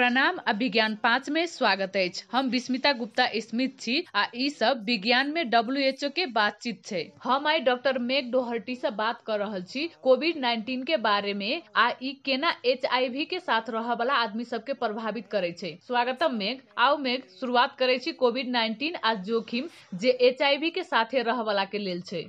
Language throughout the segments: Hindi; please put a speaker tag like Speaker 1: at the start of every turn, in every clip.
Speaker 1: प्रणाम आ विज्ञान पाँच में स्वागत है हम विस्मिता गुप्ता स्मिथ छी आ सब विज्ञान में एच ओ के बातचीत छे हम आई डॉक्टर मेक डोहर्टी से बात कर रहल छी कोविड नाइन्टीन के बारे में आ ई केना एच के साथ रह वाला आदमी सब के प्रभावित करे छै स्वागतम मेघ आओ मेघ शुरुआत करे छी कोविड नाइन्टीन आ जोखिम जे एच आई वी के साथ रह वाला के लेल छे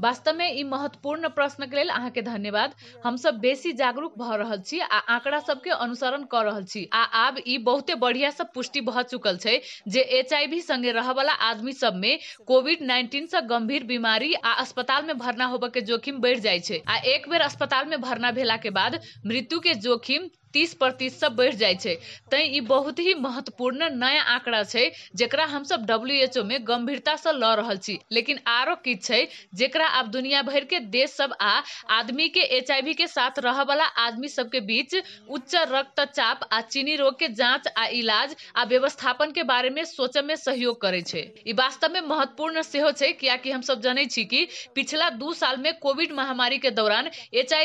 Speaker 1: वास्तव में ई महत्वपूर्ण प्रश्न के लिए अह के धन्यवाद हम सब बेसी जागरूक भऽ रहल छी आ आंकड़ा सबके अनुसरण कर रहल छी आ आब ई बहुते बढ़िया से पुष्टि भ चुकल छै जे एचआईवी संगे रहबला आदमी सब में कोविड नाइन्टीन से गंभीर बीमारी आ अस्पताल में भरना होबे के जोखिम बढ़ जाइ छै आ एक बेर अस्पताल में भरना भेला के बाद मृत्यु के जोखिम तीस प्रतिशत बढ़ जाए छै बहुत ही महत्वपूर्ण नया आंकड़ा है सब डब्ल्यू एच डब्ल्यूएचओ में गंभीरता से लऽ रहल छी लेकिन आरो किछु जरा जेकरा दुनिया भर के देश सब आ आदमी के वी के साथ रह वाला आदमी सब के बीच उच्च रक्तचाप आ चीनी रोग के जांच आ इलाज आ व्यवस्थापन के बारे में सोच में सहयोग करे वास्तव में महत्वपूर्ण सेहो छै हम सब जाने छी कि पिछला दू साल में कोविड महामारी के दौरान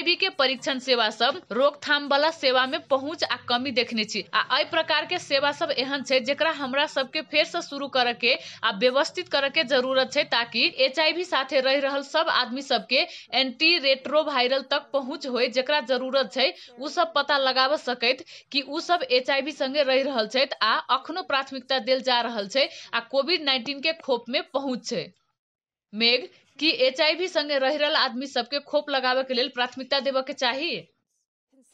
Speaker 1: वी के परीक्षण सेवा सब रोकथाम वाला सेवा में में पहुँच आ कमी देखने छी आ प्रकार के सेवा सब एहन छे जेकरा हमरा सबके फेर से शुरू करे के आ व्यवस्थित करे के जरूरत छे ताकि एच साथे रह रहल सब आदमी के एंटी वायरल तक पहुँच हो जेकरा जरूरत छे उ सब पता लगाव सकैत कि उ सब एच आई संगे रह रहल छे आ अखनो प्राथमिकता देल जा रहल छे आ कोविड नाइन्टीन के खोप में पहुँच छे मेघ की एच संगे रह रहल आदमी सबके खोप लगाबे के लिए प्राथमिकता देबय के चाहिए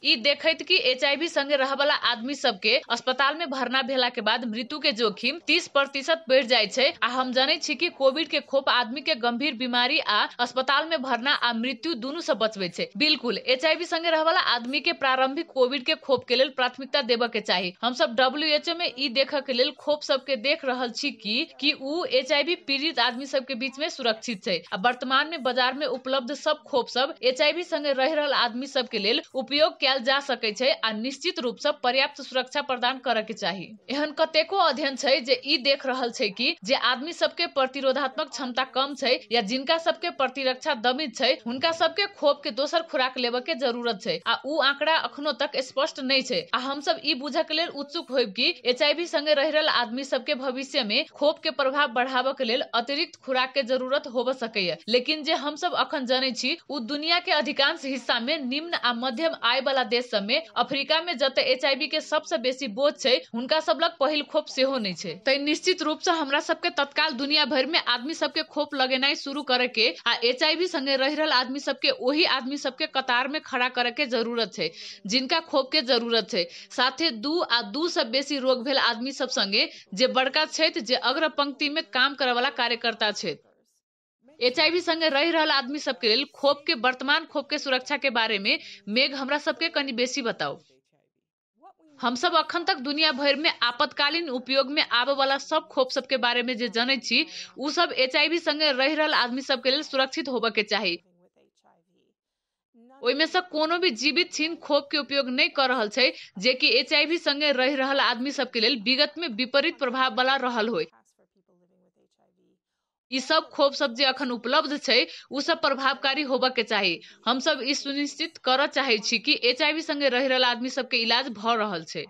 Speaker 1: की एच आई वी संगे वाला आदमी सब के अस्पताल में भरना भेला के बाद मृत्यु के जोखिम तीस प्रतिशत बढ़ जाए छे आ हम जाने छी की कोविड के खोप आदमी के गंभीर बीमारी आ अस्पताल में भरना आ मृत्यु दोनों से बचवे छे बिल्कुल वी संगे वाला आदमी के प्रारंभिक कोविड के खोप के लिए प्राथमिकता देव के चाहिए हम सब डब्ल्यू एच ओ में ई देख के लिए खोप सब के देख रहा छी की की उ वी पीड़ित आदमी सब के बीच में सुरक्षित है आ वर्तमान में बाजार में उपलब्ध सब खोप सब एच आई वी संगे रह रहा आदमी सब के लिए उपयोग किया कयल जा सके आ निश्चित रूप से पर्याप्त सुरक्षा प्रदान करे के चाहिए एहन कतेको अध्ययन छे जे ई देख रहल छे कि जे आदमी सबके प्रतिरोधात्मक क्षमता कम छे या जिनका सबके प्रतिरक्षा दमित छे हुनका सबके खोप के दोसर खुराक लेबे के जरूरत छे आ उ आंकड़ा अखनो तक स्पष्ट नहीं छे आ हम सब ई बुझक लेल उत्सुक होब कि एच आई वी संगे रह रहल आदमी सबके भविष्य में खोप के प्रभाव के लेल अतिरिक्त खुराक के जरूरत होब सके लेकिन जे हम सब अखन जनै छी ऊ दुनिया के अधिकांश हिस्सा में निम्न आ मध्यम आय वाला वाला देश सब में अफ्रीका में जत एच के सबसे बेसी बोझ है उनका सब लग पहल खोप हो नहीं है तै निश्चित रूप से हमारा सबके तत्काल दुनिया भर में आदमी सबके खोप लगेनाई शुरू करे के आ एच आई वी संगे रह आदमी सबके वही आदमी सबके कतार में खड़ा करे के जरूरत है जिनका खोप के जरूरत साथ साथे दू आ दू से बेसी रोग भेल आदमी सब संगे जे बड़का क्षेत्र जे अग्र पंक्ति में काम करे वाला कार्यकर्ता छे एचआईवी संगे रह रहा आदमी सबके लिए खोप के वर्तमान खोप के सुरक्षा के बारे में मेघ हमरा सबके कनी बेसी बताओ हम सब अखन तक दुनिया भर में आपातकालीन उपयोग में आबे वाला सब खोप सब के बारे में जे जनै छी उ सब एचआईवी संगे रह रहा आदमी सबके लिए सुरक्षित होबे के चाही ओहिमे से कोनो भी जीवित छीन खोप के उपयोग नहीं कर रहल छै जे कि वी संगे रह रहा आदमी सबके लिए विगत में विपरीत प्रभाव वाला रहल हो ई सब खोप सब जे अखन उपलब्ध है उ सब प्रभावकारी होब के चाहिए हम सब इस सुनिश्चित करय चाहै छी कि एचआईवी संगे रह रहल आदमी सबके इलाज भ रहा है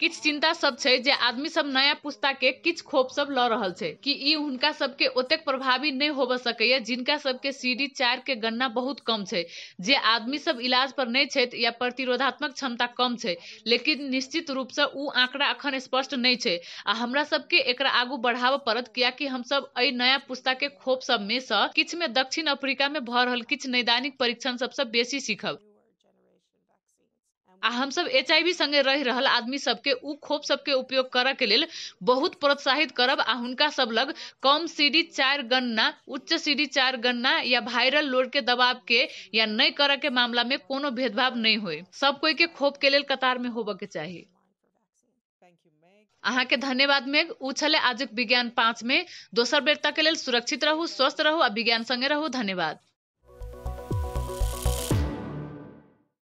Speaker 1: किछ चिंता सब छे जे आदमी सब नया पुस्ता के किछु खोप सब ल रहल छे कि ई हुनका सबके ओतेक प्रभावी नै होब सकैय जिनका सबके सीडी चार के गणना बहुत कम छे जे आदमी सब इलाज पर नै छथि या प्रतिरोधात्मक क्षमता कम छे लेकिन निश्चित रूप से उ आंकड़ा अखन स्पष्ट नै छे आ हमरा सबके एकरा आगू परत किया कि हम सब एहि नया पुस्ता के खोप सब में से किछु में दक्षिण अफ्रीका में भ रहल किछ नैदानिक परीक्षण सब से बेसी सीखब आ हम सब एच आई वी संगे रह रहल आदमी सबके उ खोप सबके उपयोग करे के लेल बहुत प्रोत्साहित करब आ हुनका सब लग कम डी चार गणना उच्च डी चार गणना या वायरल लोड के दबाव के या नहीं करे के मामला में कोनो भेदभाव नहीं हो सब कोई के खोप के लेल कतार में होबऽ के चाहिए अहाँ के धन्यवाद मेघ उ छले आजुक विज्ञान पाँच में दोसर बेर तक के लेल सुरक्षित रहू स्वस्थ रहू आ विज्ञान संगे रहू धन्यवाद